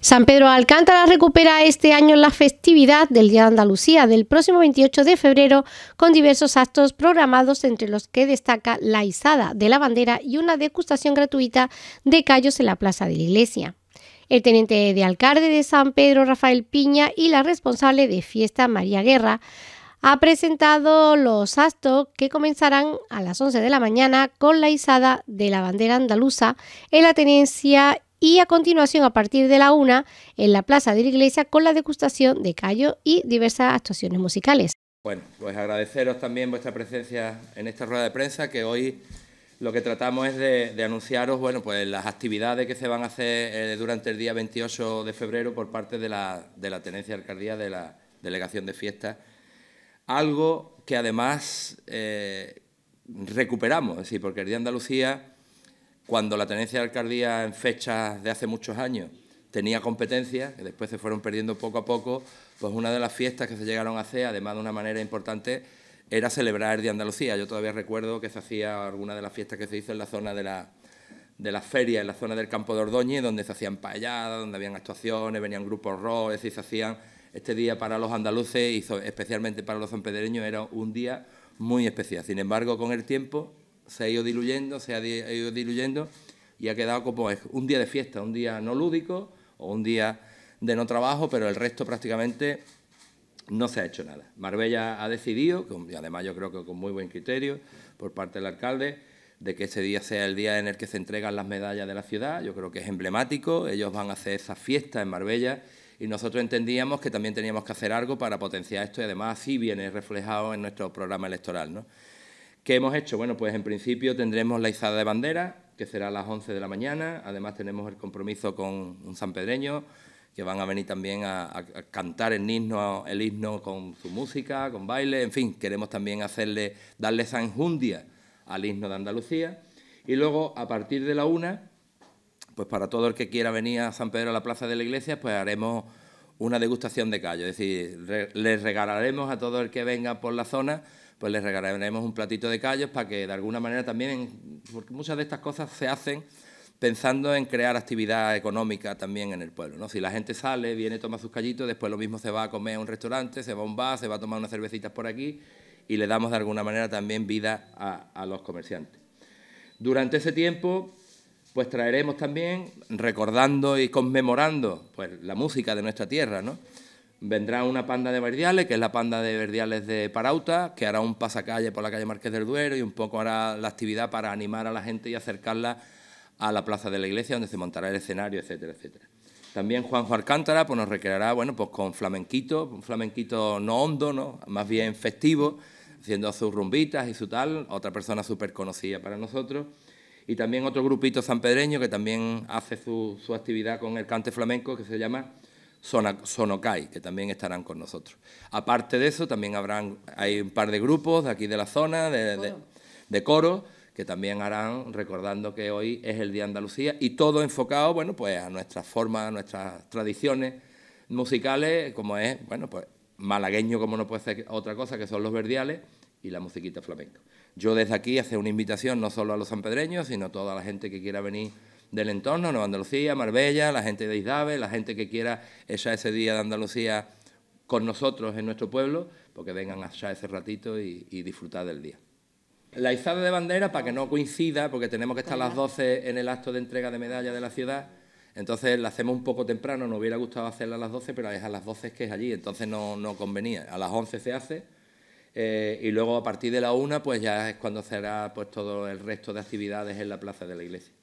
San Pedro Alcántara recupera este año la festividad del Día de Andalucía del próximo 28 de febrero con diversos actos programados entre los que destaca la izada de la bandera y una degustación gratuita de callos en la plaza de la iglesia. El teniente de alcalde de San Pedro, Rafael Piña, y la responsable de fiesta, María Guerra, ha presentado los actos que comenzarán a las 11 de la mañana con la izada de la bandera andaluza en la tenencia y a continuación a partir de la una en la plaza de la iglesia con la degustación de callo y diversas actuaciones musicales. Bueno, pues agradeceros también vuestra presencia en esta rueda de prensa que hoy lo que tratamos es de, anunciaros bueno, pues las actividades que se van a hacer eh, durante el día 28 de febrero por parte de la, Tenencia de Alcaldía de la Delegación de Fiestas. Algo que además eh, recuperamos, es decir, porque el Día de Andalucía cuando la tenencia de alcaldía en fechas de hace muchos años tenía competencias, que después se fueron perdiendo poco a poco, pues una de las fiestas que se llegaron a hacer, además de una manera importante, era celebrar el Día de Andalucía. Yo todavía recuerdo que se hacía alguna de las fiestas que se hizo en la zona de la, de feria, en la zona del campo de Ordoñez, donde se hacían payadas, donde habían actuaciones, venían grupos rock, es se hacían este día para los andaluces y especialmente para los zampedereños era un día muy especial. Sin embargo, con el tiempo se ha ido diluyendo, se ha, ido diluyendo y ha quedado como un día de fiesta, un día no lúdico o un día de no trabajo, pero el resto prácticamente no se ha hecho nada. Marbella ha decidido, y además yo creo que con muy buen criterio por parte del alcalde, de que ese día sea el día en el que se entregan las medallas de la ciudad. Yo creo que es emblemático, ellos van a hacer esa fiesta en Marbella y nosotros entendíamos que también teníamos que hacer algo para potenciar esto y además así viene reflejado en nuestro programa electoral. ¿no? ¿Qué hemos hecho? Bueno, pues en principio tendremos la izada de bandera, que será a las 11 de la mañana. Además tenemos el compromiso con un sanpedreño, que van a venir también a, cantar el himno, el himno con su música, con baile. En fin, queremos también hacerle, darle sanjundia al himno de Andalucía. Y luego, a partir de la una, pues para todo el que quiera venir a San Pedro, a la plaza de la iglesia, pues haremos una degustación de callo. Es decir, les regalaremos a todo el que venga por la zona, pues les regalaremos un platito de callos para que de alguna manera también, porque muchas de estas cosas se hacen pensando en crear actividad económica también en el pueblo. ¿no? Si la gente sale, viene, toma sus callitos, después lo mismo se va a comer a un restaurante, se va a un bar, se va a tomar unas cervecitas por aquí y le damos de alguna manera también vida a, a los comerciantes. Durante ese tiempo pues traeremos también, recordando y conmemorando pues, la música de nuestra tierra, ¿no? Vendrá una panda de verdiales, que es la panda de verdiales de Parauta, que hará un pasacalle por la calle Marqués del Duero y un poco hará la actividad para animar a la gente y acercarla a la plaza de la iglesia donde se montará el escenario, etcétera, etcétera. También Juanjo Alcántara pues, nos recreará bueno, pues, con flamenquito, un flamenquito no hondo, más bien festivo, haciendo sus rumbitas y su tal, otra persona súper conocida para nosotros y también otro grupito sanpedreño que también hace su, actividad con el cante flamenco que se llama Sonocai, que también estarán con nosotros. Aparte de eso, también habrán, hay un par de grupos de aquí de la zona, de, coro, que también harán recordando que hoy es el Día Andalucía y todo enfocado, bueno, pues a nuestras formas, a nuestras tradiciones musicales, como es, bueno, pues malagueño como no puede ser otra cosa, que son los verdiales, y la musiquita flamenca. Yo desde aquí hace una invitación no solo a los sanpedreños, sino a toda la gente que quiera venir del entorno, Nueva Andalucía, Marbella, la gente de Isdave, la gente que quiera echar ese día de Andalucía con nosotros en nuestro pueblo, porque vengan a ese ratito y, disfrutar del día. La izada de bandera, para que no coincida, porque tenemos que estar a las 12 en el acto de entrega de medalla de la ciudad, entonces la hacemos un poco temprano, nos hubiera gustado hacerla a las 12, pero es a las 12 que es allí, entonces no, no convenía. A las 11 se hace eh, y luego a partir de la una, pues ya es cuando será pues todo el resto de actividades en la plaza de la iglesia.